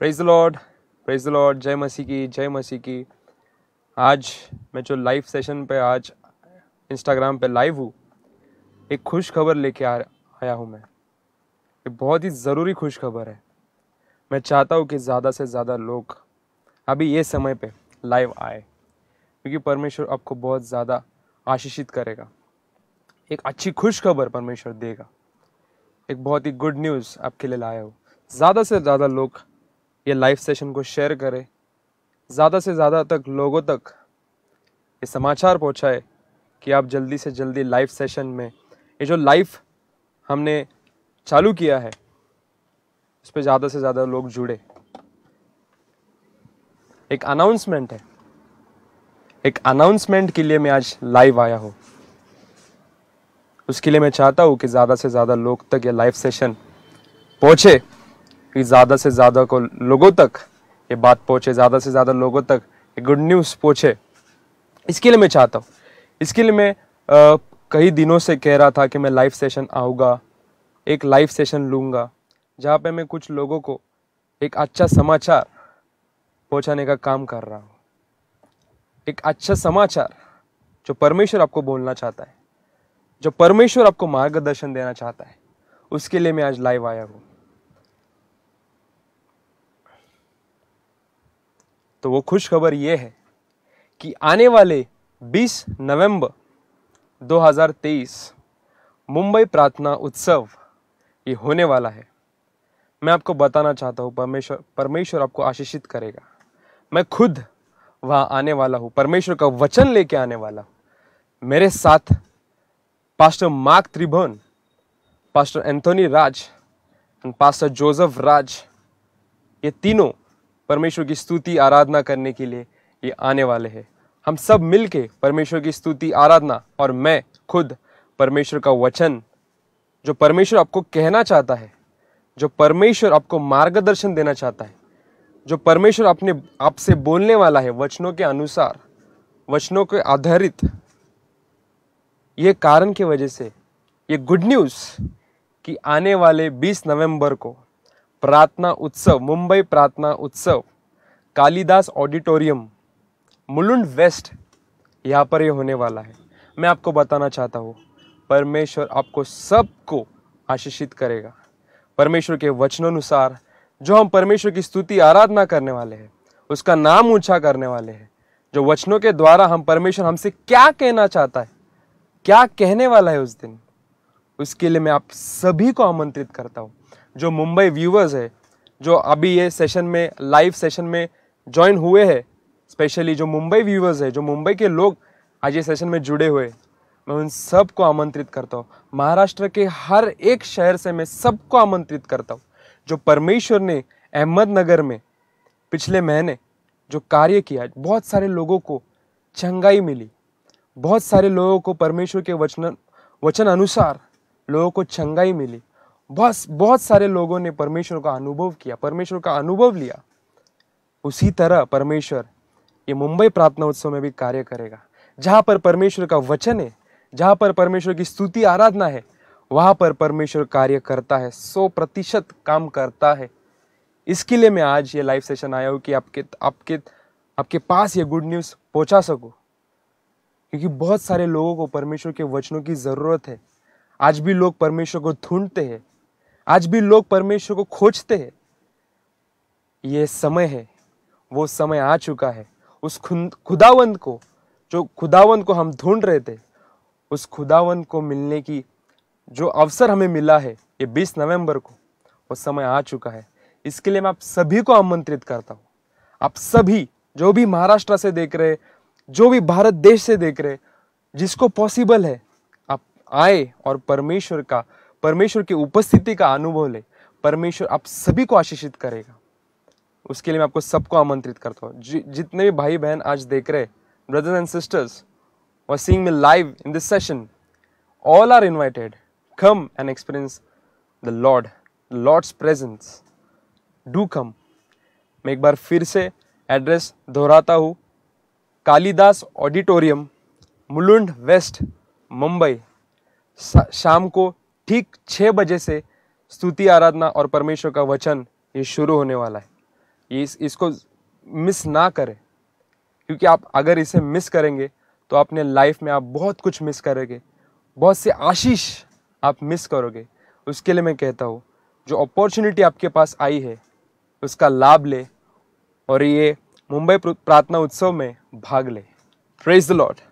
praise Lord praise Lord जय मसीह की जय मसीह की आज मैं जो लाइव सेशन पे आज इंस्टाग्राम पे लाइव हूँ एक खुश खबर लेके आ आया हूँ मैं एक बहुत ही ज़रूरी खुश खबर है मैं चाहता हूँ कि ज़्यादा से ज़्यादा लोग अभी ये समय पे लाइव आए क्योंकि परमेश्वर आपको बहुत ज़्यादा आशीषित करेगा एक अच्छी खुश खबर परमेश्वर देगा एक बहुत ही गुड न्यूज़ आपके लिए लाया हो ज़्यादा से ज़्यादा लोग ये लाइव सेशन को शेयर करें ज़्यादा से ज़्यादा तक लोगों तक ये समाचार पहुँचाए कि आप जल्दी से जल्दी लाइव सेशन में ये जो लाइव हमने चालू किया है उस पर ज़्यादा से ज़्यादा लोग जुड़े एक अनाउंसमेंट है एक अनाउंसमेंट के लिए मैं आज लाइव आया हूँ उसके लिए मैं चाहता हूँ कि ज़्यादा से ज़्यादा लोग तक ये लाइव सेशन पहुँचे कि ज़्यादा से ज़्यादा को लोगों तक ये बात पहुँचे ज़्यादा से ज़्यादा लोगों तक ये गुड न्यूज़ पहुँचे इसके लिए मैं चाहता हूँ इसके लिए मैं कई दिनों से कह रहा था कि मैं लाइव सेशन आऊँगा एक लाइव सेशन लूँगा जहाँ पे मैं कुछ लोगों को एक अच्छा समाचार पहुँचाने का काम कर रहा हूँ एक अच्छा समाचार जो परमेश्वर आपको बोलना चाहता है जो परमेश्वर आपको मार्गदर्शन देना चाहता है उसके लिए मैं आज लाइव आया हूँ तो वो खुशखबर ये है कि आने वाले 20 नवंबर 2023 मुंबई प्रार्थना उत्सव ये होने वाला है मैं आपको बताना चाहता हूँ परमेश्वर परमेश्वर आपको आशीषित करेगा मैं खुद वहाँ आने वाला हूँ परमेश्वर का वचन लेके आने वाला हूँ मेरे साथ pastor Mark Tribhuvan pastor Anthony Raj and pastor Joseph Raj ये तीनों परमेश्वर की स्तुति आराधना करने के लिए ये आने वाले हैं हम सब मिल के परमेश्वर की स्तुति आराधना और मैं खुद परमेश्वर का वचन जो परमेश्वर आपको कहना चाहता है जो परमेश्वर आपको मार्गदर्शन देना चाहता है जो परमेश्वर अपने आपसे बोलने वाला है वचनों के अनुसार वचनों के आधारित ये कारण की वजह से ये गुड न्यूज़ कि आने वाले 20 नवंबर को प्रार्थना उत्सव मुंबई प्रार्थना उत्सव कालीदास ऑडिटोरियम मुलुंड वेस्ट यहाँ पर ये होने वाला है मैं आपको बताना चाहता हूँ परमेश्वर आपको सबको आशीषित करेगा परमेश्वर के वचनानुसार जो हम परमेश्वर की स्तुति आराधना करने वाले हैं उसका नाम ऊंचा करने वाले हैं जो वचनों के द्वारा हम परमेश्वर हमसे क्या कहना चाहता है क्या कहने वाला है उस दिन उसके लिए मैं आप सभी को आमंत्रित करता हूँ जो मुंबई व्यूवर्स है जो अभी ये सेशन में लाइव सेशन में ज्वाइन हुए हैं स्पेशली जो मुंबई व्यूवर्स है जो मुंबई के लोग आज ये सेशन में जुड़े हुए मैं उन सबको आमंत्रित करता हूँ महाराष्ट्र के हर एक शहर से मैं सबको आमंत्रित करता हूँ जो परमेश्वर ने अहमदनगर में पिछले महीने जो कार्य किया बहुत सारे लोगों को चंगाई मिली बहुत सारे लोगों को परमेश्वर के वचन वचन अनुसार लोगों को चंगाई मिली बहुत बहुत सारे लोगों ने परमेश्वर का अनुभव किया परमेश्वर का अनुभव लिया उसी तरह परमेश्वर ये मुंबई प्रार्थना उत्सव में भी कार्य करेगा जहाँ पर परमेश्वर का वचन है जहाँ पर परमेश्वर की स्तुति आराधना है वहाँ पर परमेश्वर कार्य करता है सौ प्रतिशत काम करता है इसके लिए मैं आज ये लाइव सेशन आया हूँ कि आपके आपके आपके पास ये गुड न्यूज़ पहुँचा सकूँ क्योंकि बहुत सारे लोगों को परमेश्वर के वचनों की ज़रूरत है आज भी लोग परमेश्वर को ढूंढते हैं आज भी लोग परमेश्वर को खोजते हैं ये समय है वो समय आ चुका है उस खुदावंत को जो खुदावंत को हम ढूंढ रहे थे उस खुदावंत को मिलने की जो अवसर हमें मिला है ये 20 नवंबर को वो समय आ चुका है इसके लिए मैं आप सभी को आमंत्रित करता हूँ आप सभी जो भी महाराष्ट्र से देख रहे जो भी भारत देश से देख रहे जिसको पॉसिबल है आप आए और परमेश्वर का परमेश्वर की उपस्थिति का अनुभव ले परमेश्वर आप सभी को आशीषित करेगा उसके लिए मैं आपको सबको आमंत्रित करता हूँ जि, जितने भी भाई बहन आज देख रहे ब्रदर्स एंड सिस्टर्स और sing may live in this session all are invited come and experience the Lord Lord's presence do come मैं एक बार फिर से एड्रेस दोहराता हूँ कालीदास ऑडिटोरियम मुलुंड वेस्ट मुंबई शाम को ठीक छः बजे से स्तुति आराधना और परमेश्वर का वचन ये शुरू होने वाला है ये इस, इसको मिस ना करें क्योंकि आप अगर इसे मिस करेंगे तो अपने लाइफ में आप बहुत कुछ मिस करोगे बहुत से आशीष आप मिस करोगे उसके लिए मैं कहता हूँ जो अपॉर्चुनिटी आपके पास आई है उसका लाभ ले और ये मुंबई प्रार्थना उत्सव में भाग ले प्रेज द लॉर्ड